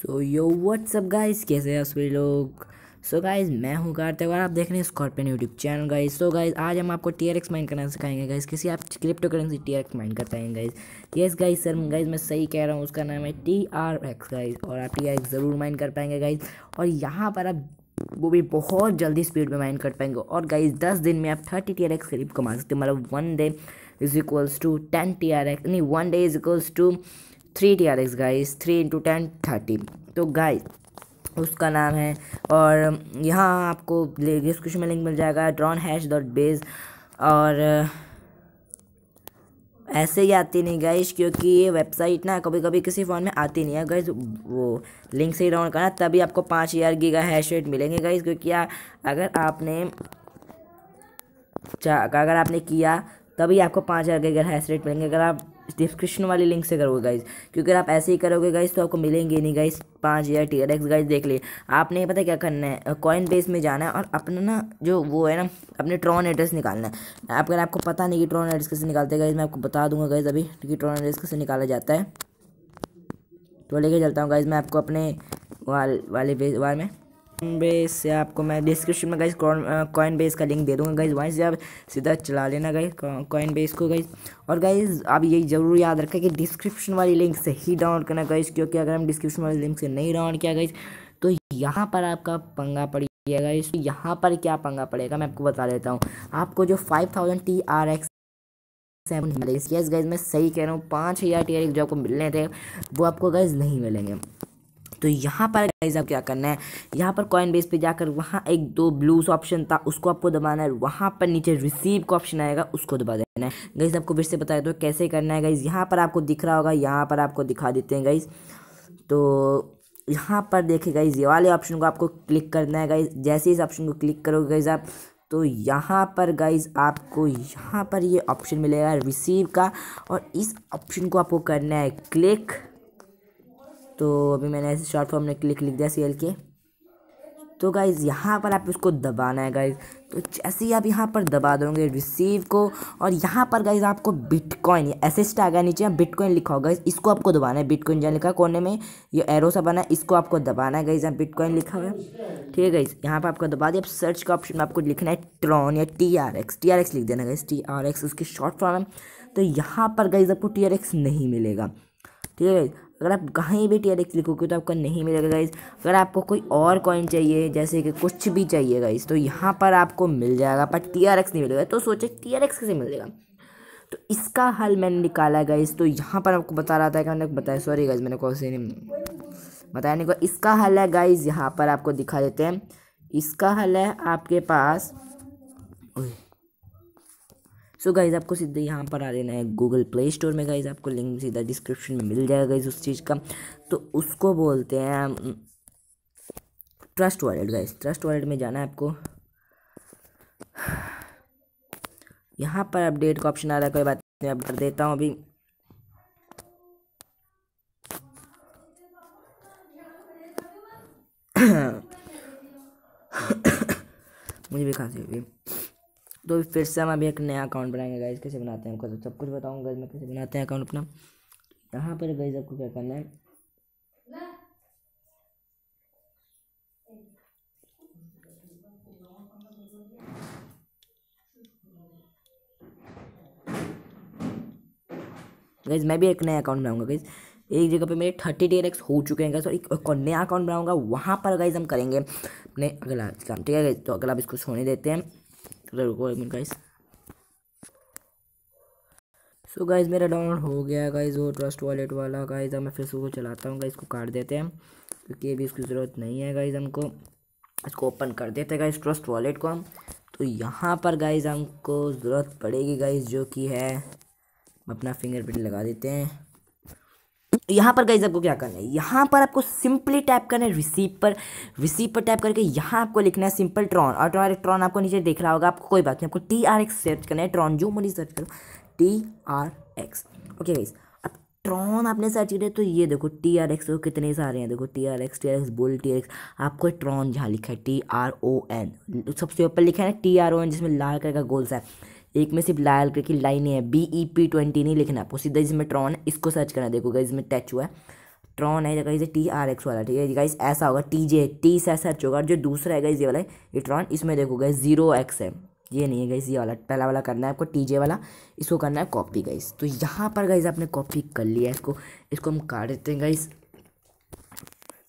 सो यो WhatsApp guys कैसे हैं सभी लोग सो गाइस गाइज मैं हूँ कार्तिक और आप देख रहे हैं scorpion YouTube channel guys so guys आज हम आपको टी आर एक्स माइन करना सिखाएंगे गाइज किसी आप crypto currency T R X mine करते हैं guys yes guys sir guys मैं सही कह रहा हूँ उसका नाम है टी आर एक्स गाइज और आप टी आर एक्स ज़रूर माइन कर पाएंगे गाइज और यहाँ पर आप वो भी बहुत जल्दी स्पीड में माइन कर पाएंगे और गाइज दस दिन में आप थर्टी टी आर एक्स करीब कमा सकते हो मतलब one day is equals to ten T R X नहीं one day is equals to three T R X guys three into ten thirty तो गाइस उसका नाम है और um, यहाँ आपको डिस्क्रिप्शन में लिंक मिल जाएगा ड्रॉन हैश डॉट बेज और uh, ऐसे ही आती नहीं गाइस क्योंकि ये वेबसाइट ना कभी कभी किसी फ़ोन में आती नहीं है गाइस वो लिंक से ही डाउनलोड करना तभी आपको पाँच हज़ार गीगा हैश रेट मिलेंगे गाइस क्योंकि आ, अगर आपने अगर आपने किया तभी आपको पाँच हज़ार गीगा हैश रेट मिलेंगे अगर आप डिस्क्रिप्शन वाले लिंक से करोगे गाइज क्योंकि आप ऐसे ही करोगे गाइज तो आपको मिलेंगे नहीं गाइज पाँच या टी आर एक्स गाइज देख लिए आपने ये पता क्या करना है कॉइन बेस में जाना है और अपना ना जो वो है ना अपने ट्रॉन एड्रेस निकालना है अगर आपको पता नहीं कि ट्रॉन एड्रेस कैसे निकालते हैं गाइज मैं आपको बता दूंगा गाइज अभी कि ट्रॉन एड्रेस कैसे निकाला जाता है तो लेके चलता हूँ गाइज मैं आपको अपने वाल वाले बेस वाले में बेस से आपको मैं डिस्क्रिप्शन में गई कॉइन बेस का लिंक दे दूंगा गाइज वहीं से आप सीधा चला लेना गई कॉइन बेस को गाइज और गाइज आप ये जरूर याद रखें कि डिस्क्रिप्शन वाली लिंक से ही डाउनलोड करना गई क्योंकि अगर हम डिस्क्रिप्शन वाली लिंक से नहीं डाउनलोड किया गई तो यहाँ पर आपका पंगा पड़ जाएगा इस यहाँ पर क्या पंगा पड़ेगा मैं आपको बता देता हूँ आपको जो five thousand T R X seven yes guys मैं सही कह रहा हूँ पाँच हज़ार टी आर एक्स जो आपको मिलने थे वो आपको गाइज नहीं मिलेंगे तो यहाँ पर गाइज आप क्या करना है यहाँ पर कॉइन बेस पर जाकर वहाँ एक दो ब्लूज ऑप्शन था उसको आपको दबाना है वहाँ पर नीचे रिसीव का ऑप्शन आएगा उसको दबा देना है गाइज आपको फिर से बता दो कैसे करना है गाइज यहाँ पर आपको दिख रहा होगा यहाँ पर आपको दिखा देते हैं गाइज तो यहाँ पर देखे गाइज ये वाले ऑप्शन को आपको क्लिक करना है गाइज जैसे इस ऑप्शन को क्लिक करोगे गाइज आप तो यहाँ पर गाइज आपको यहाँ पर ये ऑप्शन मिलेगा रिसीव का और इस ऑप्शन को आपको करना है क्लिक तो अभी मैंने ऐसे शॉर्ट फॉर्म में क्लिक लिख दिया सी एल के तो गाइज़ यहाँ पर आप इसको दबाना है गाइज़ तो जैसे ही आप यहाँ पर दबा दोगे रिसीव को और यहाँ पर गाइज़ आपको बिटकॉइन एस आ गया नीचे बिटकॉइन लिखा होगा इसको आपको दबाना है बिटकॉइन जहाँ लिखा कोने में ये एरो सा बना है इसको आपको दबाना है गाइज़ यहाँ बिटकॉइन लिखा हुआ है ठीक है गाइज़ यहाँ पर आपको दबा दिया अब सर्च का ऑप्शन में आपको लिखना है ट्रॉन या T R X T R X लिख देना गाइज़ टी आर एक्स उसकी शॉर्ट फॉर्म है तो यहाँ पर गाइज़ आपको टी आर एक्स नहीं मिलेगा ठीक है गाइज़ अगर आप कहीं भी टीआरएक्स लिखोगे तो आपको नहीं मिलेगा गाइज अगर आपको कोई और कॉइन चाहिए जैसे कि कुछ भी चाहिए गाइज तो यहाँ पर आपको मिल जाएगा पर टी नहीं मिलेगा तो सोचे टी कैसे मिलेगा तो इसका हल मैंने निकाला गाइज तो यहाँ पर आपको बता रहा था कि मैंने बताया सॉरी गाइज मैंने कौन से नहीं बताया नहीं इसका हल है गाइज यहाँ पर आपको दिखा देते हैं इसका हल है आपके पास सो so गाइज़ आपको सीधा यहाँ पर आ लेना है गूगल प्ले स्टोर में गाइज़ आपको लिंक सीधा डिस्क्रिप्शन में मिल जाएगा गाइज़ उस चीज़ का तो उसको बोलते हैं Trust Wallet guys Trust Wallet में जाना है आपको यहाँ पर अपडेट का ऑप्शन आ रहा है कोई बात मैं अब कर देता हूँ अभी मुझे भी खांसी हुई तो फिर से हम अभी एक नया अकाउंट बनाएंगे गाइज कैसे बनाते हैं आपको तो सब कुछ बताऊँगा मैं कैसे बनाते हैं अकाउंट अपना यहाँ पर गाइज आपको क्या करना है गाइज मैं भी एक नया अकाउंट बनाऊंगा गाइज एक जगह पे मेरे थर्टी डी एक्स हो चुके हैं गाइज और एक और नया अकाउंट बनाऊंगा वहाँ पर गाइज हम करेंगे अपने अगला काम ठीक है गाइज तो अगला आप इसको सोने देते हैं रुको एक मिनट गाइस सो गाइज मेरा डाउनलोड हो गया गाइज वो ट्रस्ट वॉलेट वाला गाइस अब मैं फिर उसको चलाता हूँ गाइज को काट देते हैं क्योंकि अभी इसकी ज़रूरत नहीं है गाइस हमको इसको ओपन कर देते हैं गाइज ट्रस्ट वॉलेट को हम तो यहाँ पर गाइस हमको ज़रूरत पड़ेगी गाइज जो कि है अपना फिंगरप्रिंट लगा देते हैं यहाँ पर गई आपको क्या करना है यहाँ पर आपको सिंपली टाइप करना है रिसीप पर रिसीप पर टाइप करके यहाँ आपको लिखना है सिंपल ट्रॉन और ट्रॉन ट्रॉन आपको नीचे देख रहा होगा आपको कोई बात नहीं आपको टी आर एक्स सर्च करना है ट्रॉन जो मुझे सर्च करो T R X okay guys अब ट्रॉन आपने सर्च किया तो ये देखो टी आर एक्स कितने सारे हैं देखो T R X T R X bull T R X आपको ट्रॉन जहाँ लिखा है टी आर ओ एन सबसे ऊपर लिखा है ना टी आर ओ एन जिसमें लाल कलर का गोल्स है एक में सिर्फ लाल कलर की लाइन है B E e P twenty नहीं लिखना आपको सीधा इसमें ट्रॉन है इसको सर्च करना देखो गाइज इसमें टच हुआ है ट्रॉन है गाइज टी आर एक्स वाला ठीक है गाइज ऐसा होगा टी जे टी से सर्च होगा और जो दूसरा है गाइज ये वाला है ये ट्रॉन इसमें देखो गाइज जीरो एक्स है ये नहीं है गाइज ये वाला पहला वाला करना है आपको टी जे वाला इसको करना है कॉपी गाइज तो यहाँ पर गाइज आपने कॉपी कर लिया है इसको इसको हम काट देते हैं गाइज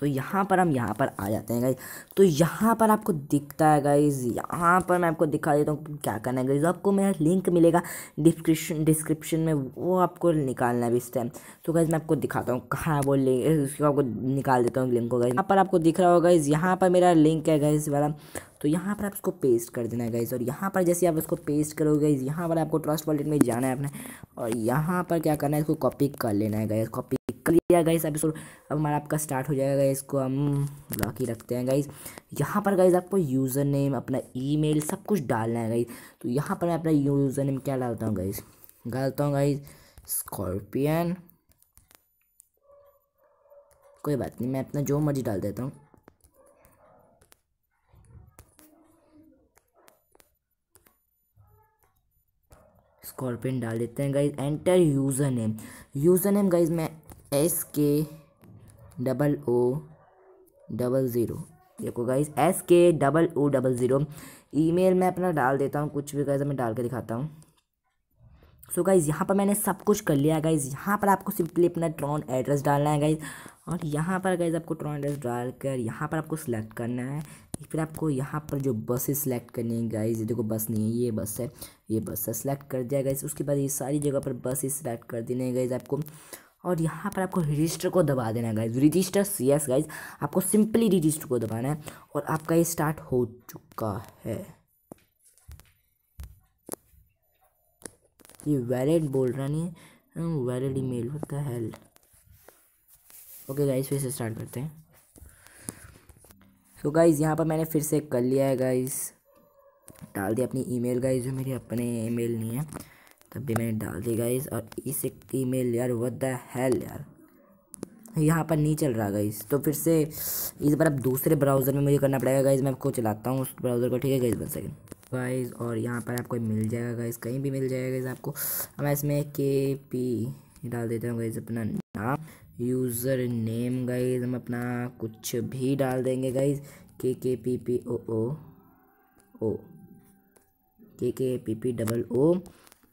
तो यहाँ पर हम यहाँ पर आ जाते हैं गाइज तो यहाँ पर आपको दिखता है गाइज यहाँ पर मैं आपको दिखा देता हूँ क्या करना है गाइज आपको मेरा लिंक मिलेगा डिस्क्रिप्शन डिस्क्रिप्शन में वो आपको निकालना है इस टाइम तो गाइज मैं आपको दिखाता हूँ कहाँ वो लिंक उसको आपको निकाल देता हूँ लिंक को गाइज यहाँ पर आपको दिख रहा होगा इस यहाँ पर मेरा लिंक है गाइज वाला तो यहाँ पर आप उसको पेस्ट कर देना है गाइज़ और यहाँ पर जैसे आप उसको पेस्ट करोगे यहाँ पर आपको ट्रस्ट वॉलेट में जाना है अपने और यहाँ पर क्या करना है इसको कॉपी कर लेना है गाइज कॉपी निकल गया गाइस एपिसोड अब हमारा आपका स्टार्ट हो जाएगा गाइस इसको हम लॉक ही रखते हैं गाइस यहाँ पर गाइस आपको यूज़र नेम अपना ईमेल सब कुछ डालना है गाइस तो यहाँ पर मैं अपना यूज़र नेम क्या डालता हूँ गाइस डालता हूँ गाइस स्कॉर्पियन कोई बात नहीं मैं अपना जो मर्जी डाल देता हूँ स्कॉर्पियन डाल देते हैं guys enter user name user name guys मैं S K double O double zero देखो guys S K double O double zero email मैं अपना डाल देता हूँ कुछ भी गाइज मैं डाल के दिखाता हूँ सो गाइज़ यहाँ पर मैंने सब कुछ कर लिया है गाइज़ यहाँ पर आपको सिंपली अपना ट्रॉन एड्रेस डालना है गाइज़ और यहाँ पर गाइज़ आपको ट्रॉन एड्रेस डाल कर यहाँ पर आपको सिलेक्ट करना है फिर आपको यहाँ पर जो बसेस सेलेक्ट करनी है गाइज़ देखो बस नहीं है ये बस है ये बस है सेलेक्ट कर दिया गाइज़ उसके बाद ये सारी जगह पर बसेस सेलेक्ट कर देने है गाइज़ आपको और यहाँ पर आपको रजिस्टर को दबा देना है guys register C S guys आपको सिंपली रजिस्टर को दबाना है और आपका ये स्टार्ट हो चुका है ये वैलिड बोल रहा नहीं है वैलिड ई मेल होता है ओके गाइज फिर से स्टार्ट करते हैं सो so गाइज़ यहाँ पर मैंने फिर से कर लिया है गाइज़ डाल दिया अपनी ईमेल गाइज जो मेरी अपने ईमेल नहीं है तब भी मैंने डाल दी गाइस और इस ई मेल यार वट द हेल यार यहाँ पर नहीं चल रहा गाइस तो फिर से इस बार अब दूसरे ब्राउज़र में मुझे करना पड़ेगा गाइस मैं आपको चलाता हूँ उस ब्राउज़र को ठीक है गाइस बन सके गाइस और यहाँ पर आपको मिल जाएगा गाइस कहीं भी मिल जाएगा गाइस आपको मैं इसमें के पी डाल देता हूँ गाइस अपना नाम यूज़र नेम गाइस हम अपना कुछ भी डाल देंगे गाइस के के पी पी ओ ओ O K K P P double O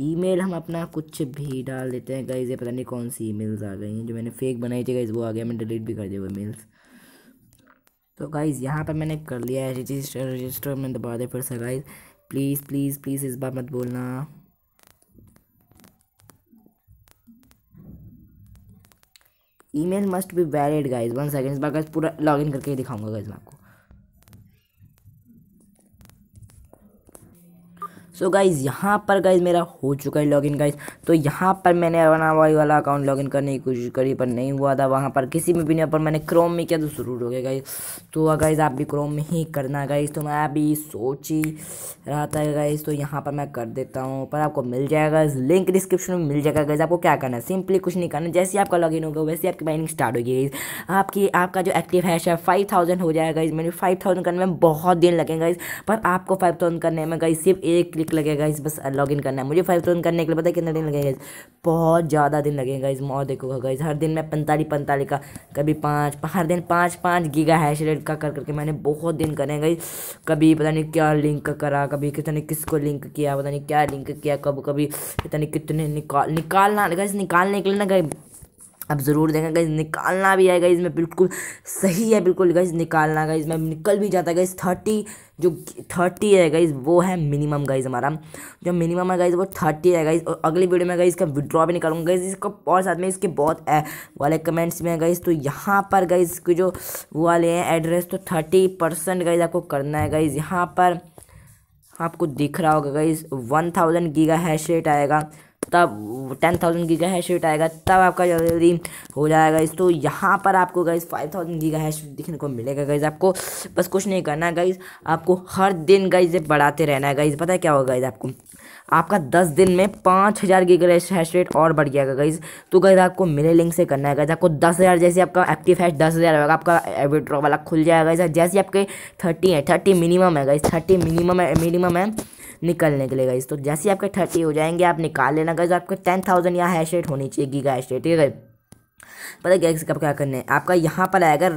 email हम अपना कुछ भी डाल देते हैं गाइज ये पता नहीं कौन सी ईमेल्स आ गई हैं जो मैंने फेक बनाई थी गाइज वो आ गया मैंने डिलीट भी कर दिया वो मेल्स तो गाइज़ यहाँ पर मैंने कर लिया है रजिस्टर रजिस्टर में दबा दे फिर से गाइज प्लीज़ प्लीज़ प्लीज़ इस बार मत बोलना email must be valid guys one second इस बार गाइज पूरा इन करके दिखाऊंगा गाइज मैं आपको सो गाइज़ यहाँ पर गाइज़ मेरा हो चुका है लॉगिन गाइज़ तो यहाँ पर मैंने अपना वाई वाला अकाउंट लॉगिन करने की कोशिश करी पर नहीं हुआ था वहाँ पर किसी में भी नहीं पर मैंने क्रोम में किया तो शुरू हो गया गाइज़ तो गाइज़ आप भी क्रोम में ही करना गाइज़ तो मैं अभी सोच ही रहा था गाइज़ तो यहाँ पर मैं कर देता हूँ पर आपको मिल जाएगा लिंक डिस्क्रिप्शन में मिल जाएगा गाइज़ आपको क्या करना है सिंपली कुछ नहीं करना जैसे आपका लॉगिन होगा वैसे आपकी माइनिंग स्टार्ट होगी आपकी आपका जो एक्टिव हैश है फाइव थाउजेंड हो जाएगा गाइज़ मैंने फाइव थाउजेंड करने में बहुत दिन लगेगा गाइज़ पर आपको फाइव थाउजेंड करने में गाइज सिर्फ एक क्लिक लगेगा इस बस लॉगिन करना है मुझे फाइव थाउजेंड करने के लिए पता है कितना दिन लगेगा बहुत ज़्यादा दिन लगेगा इस और देखोगा गाइज हर दिन मैं पैंतालीस पैंतालीस का कभी पाँच हर दिन पाँच पाँच गीगा हैश रेट का कर करके मैंने बहुत दिन करे गई कभी पता नहीं क्या लिंक करा कभी कितने किसको लिंक किया पता नहीं क्या लिंक किया कब कभी पता नहीं कितने निकाल निकालना गाइज निकालने के लिए ना गई अब ज़रूर देखें गई निकालना भी है इसमें बिल्कुल सही है बिल्कुल गई निकालना गई इसमें निकल भी जाता है गई थर्टी जो थर्टी है गई वो है मिनिमम गाइज हमारा जो मिनिमम है गई वो थर्टी है गाइज और अगली वीडियो में गई इसका विड्रॉ भी निकालूंगा गई इसको और साथ में इसके बहुत वाले कमेंट्स में गई तो यहाँ पर गई इसके जो वाले हैं एड्रेस तो थर्टी परसेंट गाइज आपको करना है गाइज यहाँ पर आपको दिख रहा होगा guys one thousand giga hash rate आएगा तब ten thousand giga hash rate आएगा तब आपका जल्दी हो जाएगा इस तो यहाँ पर आपको guys five thousand giga hash दिखने को मिलेगा गाइज आपको बस कुछ नहीं करना गाइज आपको हर दिन गाइज बढ़ाते रहना है गाइज पता है क्या होगा गाइज आपको आपका दस दिन में पाँच हज़ार की गैस हैश रेट और बढ़ जाएगा गाइज तो गाइज आपको मेरे लिंक से करना है गाइज आपको दस हज़ार जैसे आपका एक्टिव हैश दस हज़ार होगा आपका विड्रॉ वाला खुल जाएगा गाइज जैसे आपके थर्टी है थर्टी मिनिमम है गाइज थर्टी मिनिमम है मिनिमम है निकलने के लिए गई तो जैसे ही आपके थर्टी हो जाएंगे आप निकाल लेना गाइस आपके टेन थाउजेंड यहाँ हैश रेट होनी चाहिए गीगा हैश रेट ठीक है पता है गैस कब क्या करने आपका यहाँ पर आएगा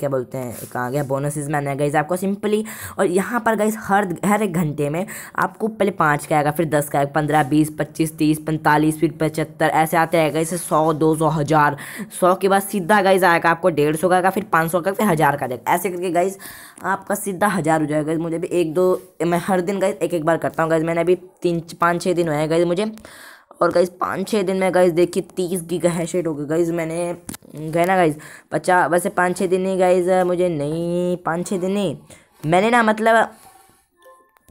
क्या बोलते हैं कहाँ गया बोनसेस में आना गैस आपको सिंपली और यहाँ पर गैस हर हर एक घंटे में आपको पहले पाँच का आएगा फिर दस का आएगा पंद्रह बीस पच्चीस तीस पैंतालीस फिर पचहत्तर ऐसे आते आएगा इसे सौ दो सौ हज़ार सौ के बाद सीधा गैस आएगा आपको डेढ़ सौ का आएगा फिर पाँच सौ का फिर हज़ार का आएगा ऐसे करके गैस आपका सीधा हज़ार हो जाएगा मुझे भी एक दो मैं हर दिन गैस एक एक बार करता हूँ गैस मैंने अभी तीन पाँच छः दिन हुए हैं मुझे और गाइज पाँच छः दिन में गाइज देखिए तीस गीगा शेट हो गया गाइज मैंने गए ना गाइज पचास वैसे पाँच छः दिन ही गाइज मुझे नहीं पाँच छः दिन ही मैंने ना मतलब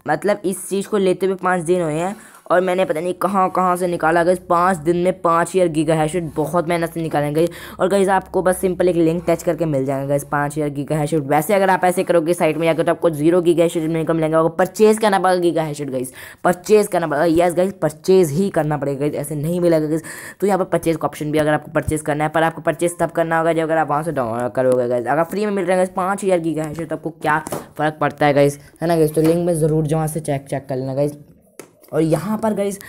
मतलब इस चीज़ को लेते हुए पाँच दिन हुए हैं और मैंने पता नहीं कहाँ कहाँ से निकाला गई पाँच दिन में पाँच ईयर गीगा हैशेट बहुत मेहनत से निकालें गई और गई आपको बस सिंपल एक लिंक टच करके मिल जाएगा इस पाँच ईयर गीगा हैशेट वैसे अगर आप ऐसे करोगे साइट में जाकर तो आपको जीरो गीगा हैशेट में कम लेंगे आपको परचेज़ करना पड़ेगा गीगा हैशेट गई परचेज़ करना पड़ेगा यस गई परचेज़ ही करना पड़ेगा ऐसे नहीं मिलेगा गई तो यहाँ पर परचेज़ का ऑप्शन भी अगर आपको परचेज़ करना है पर आपको परचेज़ तब करना होगा जब अगर आप वहाँ से डाउनलोड करोगे गई अगर फ्री में मिल रहे हैं पाँच ईयर की गैस तो आपको क्या फ़र्क पड़ता है गई है ना गई तो लिंक में ज़रूर जो वहाँ से चेक चेक कर लेना गई और यहाँ पर गाइज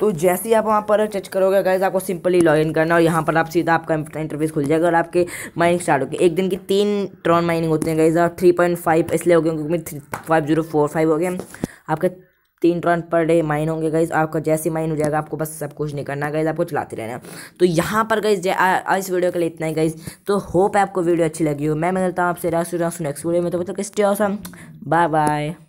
तो जैसे ही आप वहाँ पर टच करोगे गाइज आपको सिंपली लॉगिन करना और यहाँ पर आप सीधा आपका इंटरफेस खुल जाएगा और आपके माइनिंग स्टार्ट होगी एक दिन की तीन ट्रॉन माइनिंग होती है गाइज और थ्री पॉइंट फाइव इसलिए हो गए क्योंकि three five zero four five हो गए आपके तीन ट्रॉन पर डे माइन होंगे गाइज आपका जैसे माइन हो जाएगा आपको बस सब कुछ नहीं करना गाइज आपको चलाते रहना तो यहाँ पर गाइज इस वीडियो के लिए इतना ही गाइज तो होप आपको वीडियो अच्छी लगी हो मैं मिलता हूँ आपसे रास्ते नेक्स्ट वीडियो में तो मतलब किस बाय बाय